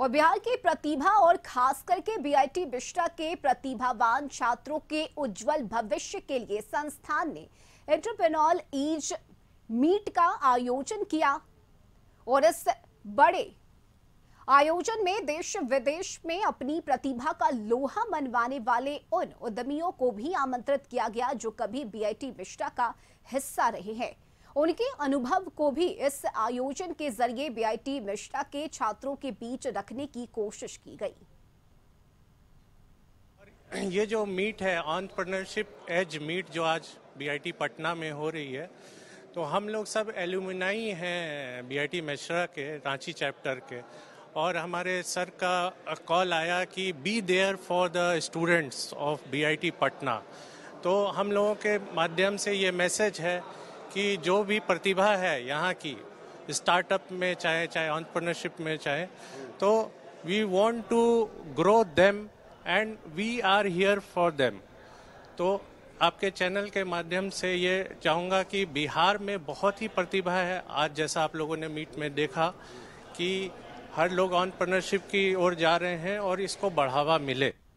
और बिहार की प्रतिभा और खास करके बीआईटी बिस्टा के प्रतिभावान छात्रों के उज्जवल भविष्य के लिए संस्थान ने एंटरप्रेन्योर ईज मीट का आयोजन किया और इस बड़े आयोजन में देश विदेश में अपनी प्रतिभा का लोहा मनवाने वाले उन उद्यमियों को भी आमंत्रित किया गया जो कभी बीआईटी बिस्टा का हिस्सा रहे हैं उनके अनुभव को भी इस आयोजन के जरिए बीआईटी मिश्रा के छात्रों के बीच रखने की कोशिश की गई ये जो मीट है ऑनप्रनरशिप एज मीट जो आज बीआईटी पटना में हो रही है तो हम लोग सब एल्यूमिनाई हैं बीआईटी मिश्रा के रांची चैप्टर के और हमारे सर का कॉल आया कि be there for the students of BIT Patna तो हम लोगों के माध्यम से ये मैसेज है कि जो भी प्रतिभा है यहाँ की स्टार्टअप में चाहे चाहे ऑन्टरप्रनरशिप में चाहे तो we want to grow them and we are here for them तो आपके चैनल के माध्यम से ये चाहूँगा कि बिहार में बहुत ही प्रतिभा है आज जैसा आप लोगों ने मीट में देखा कि हर लोग ऑन्टरप्रनरशिप की ओर जा रहे हैं और इसको बढ़ावा मिले